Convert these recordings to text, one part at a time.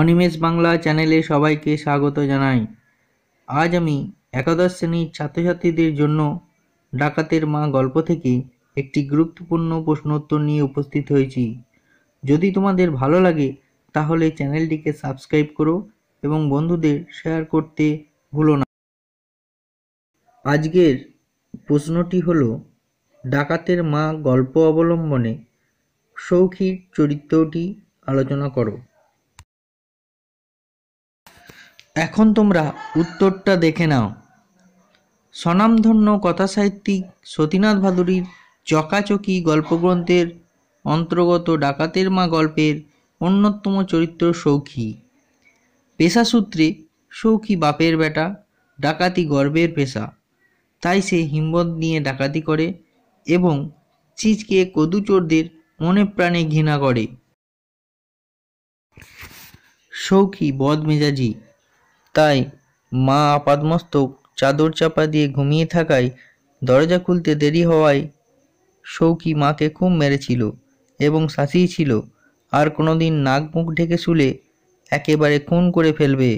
অনিমেষ বাংলা চ্যানেলে সবাইকে স্বাগত জানাই আজ আমি একাদশ শ্রেণীর ছাত্রছাত্রীদের জন্য ডাকাতের মা গল্প থেকে একটি গুরুত্বপূর্ণ প্রশ্নোত্তর নিয়ে উপস্থিত হয়েছি যদি তোমাদের ভালো লাগে তাহলে চ্যানেলটিকে সাবস্ক্রাইব করো এবং বন্ধুদের শেয়ার করতে ভুলো না আজকের প্রশ্নটি হলো ডাকাতের মা গল্প অবলম্বনে সৌখীর চরিত্রটি আলোচনা করো এখন তোমরা উত্তরটা দেখে নাও স্বনামধন্য কথা সাহিত্যিক সতীনাথ ভাদুরীর চকাচকি গল্পগ্রন্থের অন্তর্গত ডাকাতের মা গল্পের অন্যতম চরিত্র সৌখী পেশাসূত্রে সৌখী বাপের বেটা ডাকাতি গর্বের পেশা তাই সে হিম্মত নিয়ে ডাকাতি করে এবং চিজকে কদুচোরদের মনে প্রাণে ঘৃণা করে সৌখী বদমেজাজি তাই মা আপাদমস্তক চাদর চাপা দিয়ে ঘুমিয়ে থাকায় দরজা খুলতে দেরি হওয়ায় সৌকি মাকে খুব মেরেছিল এবং শাসিয়ে ছিল আর কোনোদিন নাক মুখ ঢেকে শুলে একেবারে খুন করে ফেলবে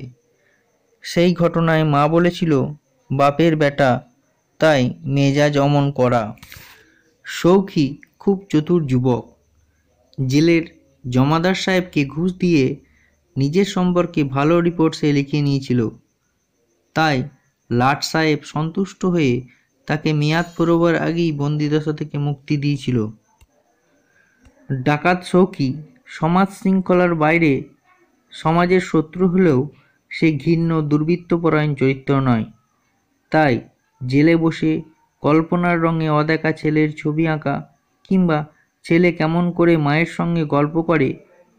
সেই ঘটনায় মা বলেছিল বাপের বেটা তাই মেজাজ অমন করা সৌখী খুব চতুর যুবক জেলের জমাদার সাহেবকে ঘুষ দিয়ে নিজের সম্পর্কে ভালো রিপোর্ট সে লিখে নিয়েছিল তাই লাট সাহেব সন্তুষ্ট হয়ে তাকে মেয়াদ পুরোবার আগেই বন্দিদশা থেকে মুক্তি দিয়েছিল ডাকাত সৌকি সমাজ শৃঙ্খলার বাইরে সমাজের শত্রু হলেও সে ঘৃণ্য দুর্বৃত্তপরায়ণ চরিত্র নয় তাই জেলে বসে কল্পনার রঙে অদেখা ছেলের ছবি আঁকা কিংবা ছেলে কেমন করে মায়ের সঙ্গে গল্প করে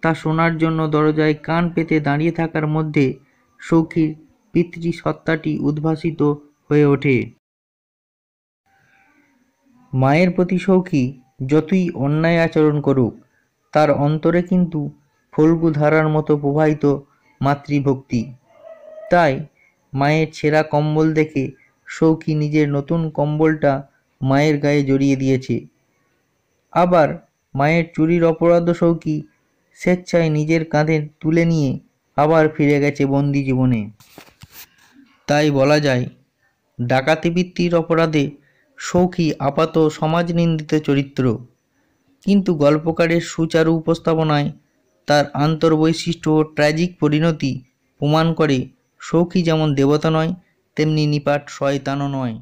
তা শোনার জন্য দরজায় কান পেতে দাঁড়িয়ে থাকার মধ্যে সৌখীর পিতৃসত্তাটি উদ্ভাসিত হয়ে ওঠে মায়ের প্রতি সৌখী যতই অন্যায় আচরণ করুক তার অন্তরে কিন্তু ফল্গু ধারার মতো প্রবাহিত মাতৃভক্তি তাই মায়ের ছেঁড়া কম্বল দেখে সৌখী নিজের নতুন কম্বলটা মায়ের গায়ে জড়িয়ে দিয়েছে আবার মায়ের চুরির অপরাধ সৌখী স্বেচ্ছায় নিজের কাঁধে তুলে নিয়ে আবার ফিরে গেছে বন্দি জীবনে তাই বলা যায় ডাকাতিবৃত্তির অপরাধে সৌখী আপাত সমাজ নিন্দিত চরিত্র কিন্তু গল্পকারের সুচারু উপস্থাপনায় তার আন্তর্বৈশিষ্ট্য ও ট্র্যাজিক পরিণতি প্রমাণ করে সৌখী যেমন দেবতা নয় তেমনি নিপাট শয়তানও নয়